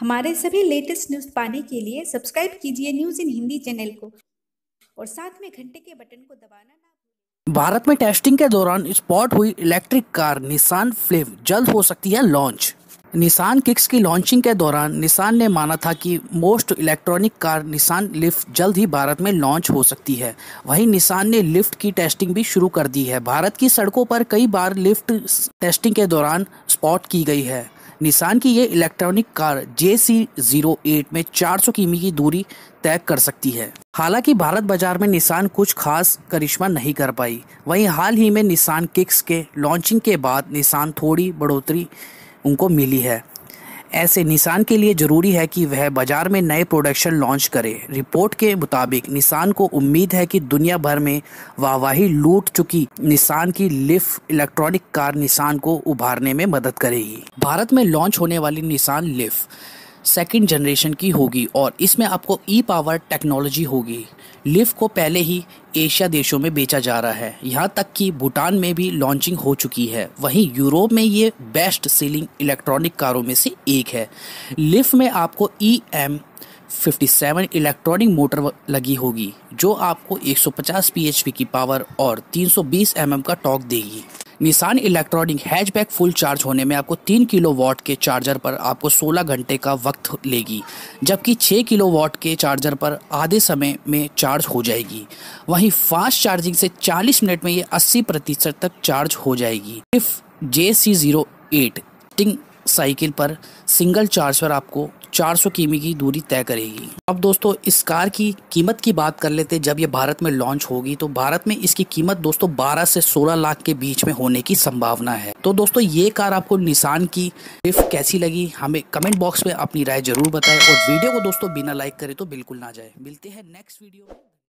हमारे सभी latest news पाने के लिए सब्सक्राइब कीजिए न्यूज़ इन हिंदी चैनल को और साथ में घंटे के बटन को दबाना ना भारत में टेस्टिंग के दौरान स्पॉट हुई इलेक्ट्रिक कार निशान फ्लिप जल्द हो सकती है लॉन्च निशान किक्स की लॉन्चिंग के दौरान निशान ने माना था कि most electronic car Nissan Leaf जल्द ही भारत में लॉन्च हो सकती है वहीं निशान ने लिफ्ट की टेस्टिंग भी शुरू कर दी है भारत की सड़कों पर कई बार लिफ्ट टेस्टिंग के दौरान स्पॉट की गई है निशान की ये electronic car J C zero eight में 400 किमी की दूरी तय कर सकती है हालांकि भारत बाजार में निशान कुछ खास करिश्मा नहीं कर पाई वहीं हाल ही में निशान किक्स के लॉन्चिंग के बाद निशान थोड़ी बढ़ोतरी उनको मिली है ऐसे निशान के लिए ज़रूरी है कि वह बाज़ार में नए प्रोडक्शन लॉन्च करे रिपोर्ट के मुताबिक निशान को उम्मीद है कि दुनिया भर में वाहवाही लूट चुकी निशान की लिफ इलेक्ट्रॉनिक कार निशान को उभारने में मदद करेगी भारत में लॉन्च होने वाली निशान लिफ सेकंड जनरेशन की होगी और इसमें आपको ई पावर टेक्नोलॉजी होगी लिफ्ट को पहले ही एशिया देशों में बेचा जा रहा है यहाँ तक कि भूटान में भी लॉन्चिंग हो चुकी है वहीं यूरोप में ये बेस्ट सेलिंग इलेक्ट्रॉनिक कारों में से एक है लिफ्ट में आपको E M seven electronic motor लगी होगी जो आपको 150 पीएचपी की पावर और 320 सौ mm का टॉक देगी निशान इलेक्ट्रॉनिक हैचबैक फुल चार्ज होने में आपको तीन किलो वाट के चार्जर पर आपको सोलह घंटे का वक्त लेगी जबकि छः किलो वाट के चार्जर पर आधे समय में चार्ज हो जाएगी वहीं फास्ट चार्जिंग से चालीस मिनट में ये अस्सी प्रतिशत तक चार्ज हो जाएगी if J C zero eight cycle पर सिंगल चार्ज पर आपको 400 किमी की दूरी तय करेगी अब दोस्तों इस कार की कीमत की बात कर लेते जब ये भारत में लॉन्च होगी तो भारत में इसकी कीमत दोस्तों 12 से 16 लाख के बीच में होने की संभावना है तो दोस्तों ये कार आपको निशान की रिफ कैसी लगी हमें कमेंट बॉक्स में अपनी राय जरूर बताएं और वीडियो को दोस्तों बिना लाइक करे तो बिल्कुल ना जाए मिलते हैं नेक्स्ट वीडियो में